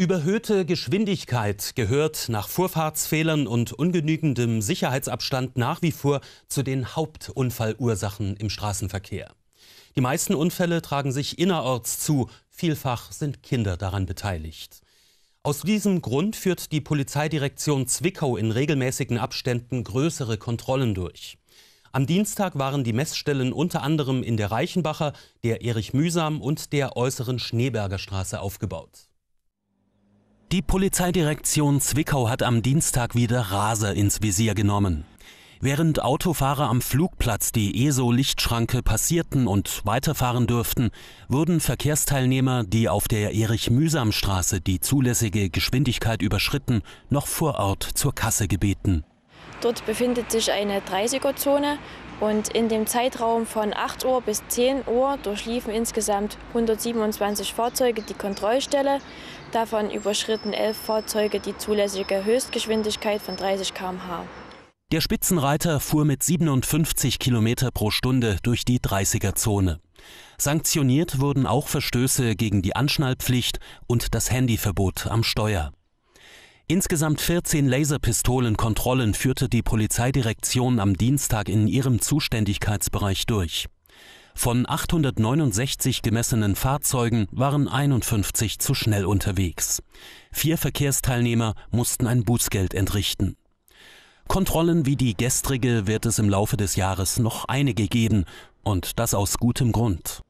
Überhöhte Geschwindigkeit gehört nach Vorfahrtsfehlern und ungenügendem Sicherheitsabstand nach wie vor zu den Hauptunfallursachen im Straßenverkehr. Die meisten Unfälle tragen sich innerorts zu, vielfach sind Kinder daran beteiligt. Aus diesem Grund führt die Polizeidirektion Zwickau in regelmäßigen Abständen größere Kontrollen durch. Am Dienstag waren die Messstellen unter anderem in der Reichenbacher, der Erich Mühsam und der äußeren Schneeberger Straße aufgebaut. Die Polizeidirektion Zwickau hat am Dienstag wieder Raser ins Visier genommen. Während Autofahrer am Flugplatz die ESO-Lichtschranke passierten und weiterfahren dürften, wurden Verkehrsteilnehmer, die auf der Erich-Mühsam-Straße die zulässige Geschwindigkeit überschritten, noch vor Ort zur Kasse gebeten. Dort befindet sich eine 30er-Zone und in dem Zeitraum von 8 Uhr bis 10 Uhr durchliefen insgesamt 127 Fahrzeuge die Kontrollstelle. Davon überschritten elf Fahrzeuge die zulässige Höchstgeschwindigkeit von 30 km/h. Der Spitzenreiter fuhr mit 57 km pro Stunde durch die 30er-Zone. Sanktioniert wurden auch Verstöße gegen die Anschnallpflicht und das Handyverbot am Steuer. Insgesamt 14 Laserpistolenkontrollen führte die Polizeidirektion am Dienstag in ihrem Zuständigkeitsbereich durch. Von 869 gemessenen Fahrzeugen waren 51 zu schnell unterwegs. Vier Verkehrsteilnehmer mussten ein Bußgeld entrichten. Kontrollen wie die gestrige wird es im Laufe des Jahres noch einige geben, und das aus gutem Grund.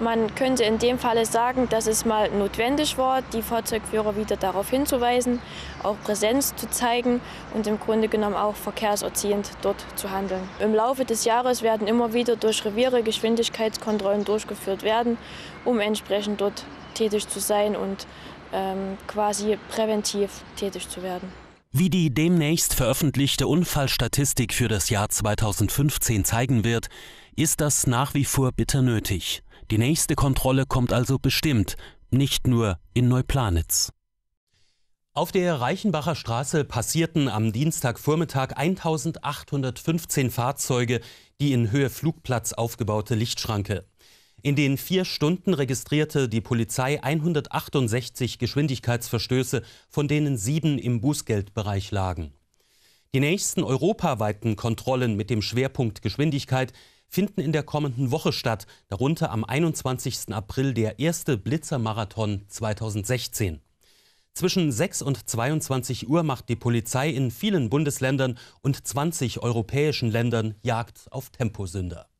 Man könnte in dem Falle sagen, dass es mal notwendig war, die Fahrzeugführer wieder darauf hinzuweisen, auch Präsenz zu zeigen und im Grunde genommen auch verkehrserziehend dort zu handeln. Im Laufe des Jahres werden immer wieder durch Reviere Geschwindigkeitskontrollen durchgeführt werden, um entsprechend dort tätig zu sein und ähm, quasi präventiv tätig zu werden. Wie die demnächst veröffentlichte Unfallstatistik für das Jahr 2015 zeigen wird, ist das nach wie vor bitter nötig. Die nächste Kontrolle kommt also bestimmt, nicht nur in Neuplanitz. Auf der Reichenbacher Straße passierten am Dienstagvormittag 1815 Fahrzeuge die in Höhe Flugplatz aufgebaute Lichtschranke. In den vier Stunden registrierte die Polizei 168 Geschwindigkeitsverstöße, von denen sieben im Bußgeldbereich lagen. Die nächsten europaweiten Kontrollen mit dem Schwerpunkt Geschwindigkeit finden in der kommenden Woche statt, darunter am 21. April der erste Blitzermarathon 2016. Zwischen 6 und 22 Uhr macht die Polizei in vielen Bundesländern und 20 europäischen Ländern Jagd auf Temposünder.